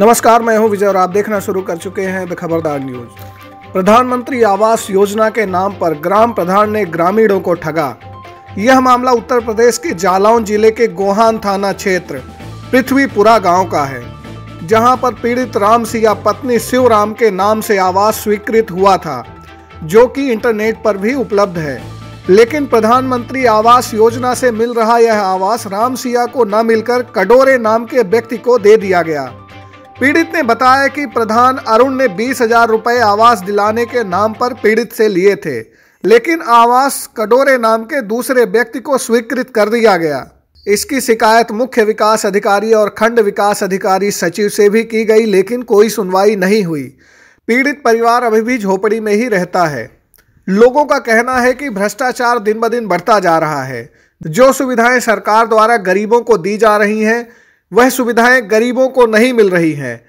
नमस्कार मैं हूं विजय और आप देखना शुरू कर चुके हैं द खबरदार न्यूज प्रधानमंत्री आवास योजना के नाम पर ग्राम प्रधान ने ग्रामीणों को ठगा यह मामला उत्तर प्रदेश के जालौन जिले के गोहान थाना क्षेत्र पृथ्वीपुरा गांव का है जहां पर पीड़ित राम सिया पत्नी राम के नाम से आवास स्वीकृत हुआ था जो कि इंटरनेट पर भी उपलब्ध है लेकिन प्रधानमंत्री आवास योजना से मिल रहा यह आवास राम सिया को न मिलकर कडोरे नाम के व्यक्ति को दे दिया गया पीड़ित ने बताया कि प्रधान अरुण ने बीस हजार रुपए आवास दिलाने के नाम पर पीड़ित से लिए थे लेकिन आवास कडोरे नाम के दूसरे व्यक्ति को स्वीकृत कर दिया गया इसकी शिकायत मुख्य विकास अधिकारी और खंड विकास अधिकारी सचिव से भी की गई लेकिन कोई सुनवाई नहीं हुई पीड़ित परिवार अभी भी झोपड़ी में ही रहता है लोगों का कहना है कि भ्रष्टाचार दिन ब दिन बढ़ता जा रहा है जो सुविधाएं सरकार द्वारा गरीबों को दी जा रही हैं वह सुविधाएं गरीबों को नहीं मिल रही हैं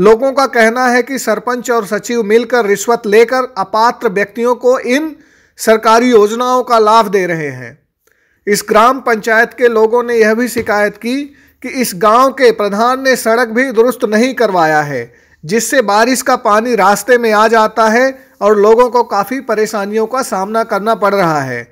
लोगों का कहना है कि सरपंच और सचिव मिलकर रिश्वत लेकर अपात्र व्यक्तियों को इन सरकारी योजनाओं का लाभ दे रहे हैं इस ग्राम पंचायत के लोगों ने यह भी शिकायत की कि इस गांव के प्रधान ने सड़क भी दुरुस्त नहीं करवाया है जिससे बारिश का पानी रास्ते में आ जाता है और लोगों को काफ़ी परेशानियों का सामना करना पड़ रहा है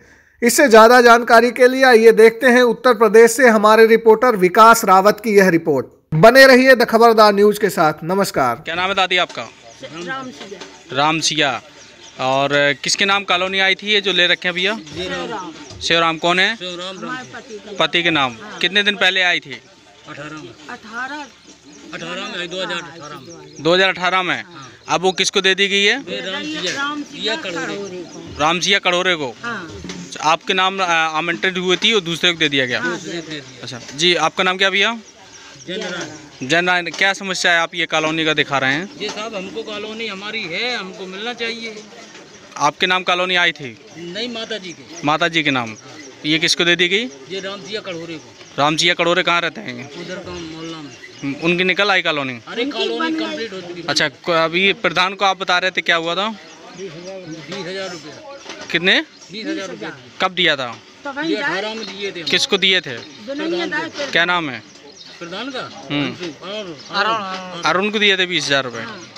इससे ज़्यादा जानकारी के लिए आइए देखते हैं उत्तर प्रदेश से हमारे रिपोर्टर विकास रावत की यह रिपोर्ट बने रहिए द खबरदार न्यूज के साथ नमस्कार क्या नाम है दादी आपका राम सिया और किसके नाम कॉलोनी आई थी ये जो ले रखे हैं भैया शिवराम कौन है पति के नाम हाँ। कितने दिन पहले आई थी दो हजार अठारह में हाँ। अब वो किसको दे दी गई है राम सिया कड़ोरे को अच्छा आपके नाम आमंत्रित हुई थी और दूसरे को दे दिया गया हाँ, अच्छा जी आपका नाम क्या भैया जय नारायण क्या समस्या है आप ये कॉलोनी का दिखा रहे हैं जी साहब हमको कॉलोनी हमारी है हमको मिलना चाहिए आपके नाम कॉलोनी आई थी नहीं माता जी के माता जी के नाम ये किसको दे दी गई ये रामजिया कड़ोरे को रामजिया कड़ोरे कहाँ रहते हैं उधर का मोहल्ला में उनकी निकल आई कॉलोनी अरे कॉलोनी कंप्लीट हो चुकी अच्छा अभी प्रधान को आप बता रहे थे क्या हुआ था बीस हजार रुपया कितने कब दिया था तो किसको दिए थे क्या नाम है प्रधान का हम्म। अरुण को दिए थे बीस हजार रुपये हाँ।